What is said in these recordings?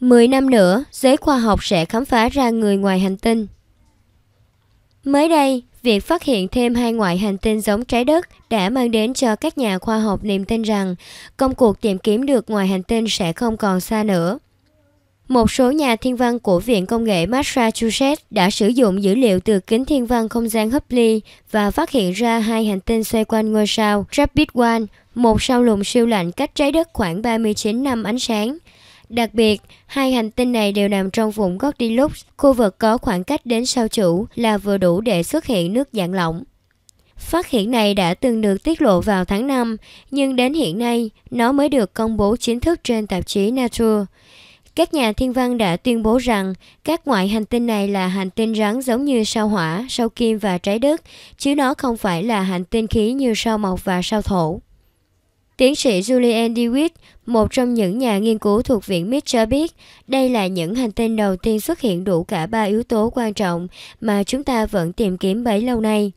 10 năm nữa, giới khoa học sẽ khám phá ra người ngoài hành tinh. Mới đây, việc phát hiện thêm hai ngoại hành tinh giống trái đất đã mang đến cho các nhà khoa học niềm tin rằng công cuộc tìm kiếm được ngoài hành tinh sẽ không còn xa nữa. Một số nhà thiên văn của Viện Công nghệ Massachusetts đã sử dụng dữ liệu từ kính thiên văn không gian Hubble và phát hiện ra hai hành tinh xoay quanh ngôi sao Rapid One, một sao lùn siêu lạnh cách trái đất khoảng 39 năm ánh sáng, Đặc biệt, hai hành tinh này đều nằm trong vùng gót đi lúc, khu vực có khoảng cách đến sao chủ là vừa đủ để xuất hiện nước dạng lỏng. Phát hiện này đã từng được tiết lộ vào tháng 5, nhưng đến hiện nay nó mới được công bố chính thức trên tạp chí Nature. Các nhà thiên văn đã tuyên bố rằng các ngoại hành tinh này là hành tinh rắn giống như sao hỏa, sao kim và trái đất, chứ nó không phải là hành tinh khí như sao mộc và sao thổ. Tiến sĩ Julian DeWitt, một trong những nhà nghiên cứu thuộc Viện MIT cho biết, đây là những hành tinh đầu tiên xuất hiện đủ cả ba yếu tố quan trọng mà chúng ta vẫn tìm kiếm bấy lâu nay.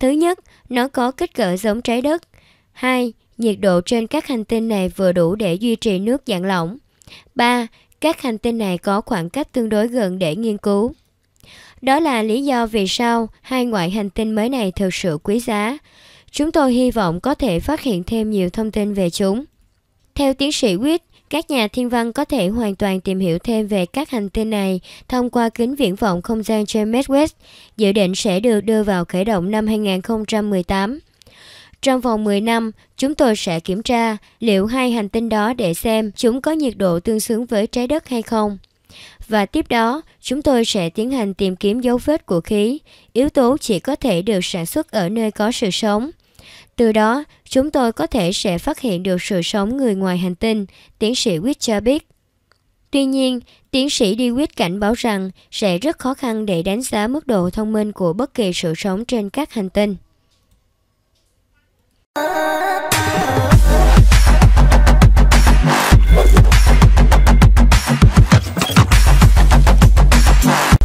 Thứ nhất, nó có kích cỡ giống trái đất. Hai, nhiệt độ trên các hành tinh này vừa đủ để duy trì nước dạng lỏng. Ba, các hành tinh này có khoảng cách tương đối gần để nghiên cứu. Đó là lý do vì sao hai ngoại hành tinh mới này thực sự quý giá. Chúng tôi hy vọng có thể phát hiện thêm nhiều thông tin về chúng. Theo tiến sĩ Witt, các nhà thiên văn có thể hoàn toàn tìm hiểu thêm về các hành tinh này thông qua kính viễn vọng không gian James Webb, dự định sẽ được đưa vào khởi động năm 2018. Trong vòng 10 năm, chúng tôi sẽ kiểm tra liệu hai hành tinh đó để xem chúng có nhiệt độ tương xứng với trái đất hay không. Và tiếp đó, chúng tôi sẽ tiến hành tìm kiếm dấu vết của khí, yếu tố chỉ có thể được sản xuất ở nơi có sự sống. Từ đó, chúng tôi có thể sẽ phát hiện được sự sống người ngoài hành tinh, tiến sĩ Witt cho biết. Tuy nhiên, tiến sĩ Đi Quyết cảnh báo rằng sẽ rất khó khăn để đánh giá mức độ thông minh của bất kỳ sự sống trên các hành tinh.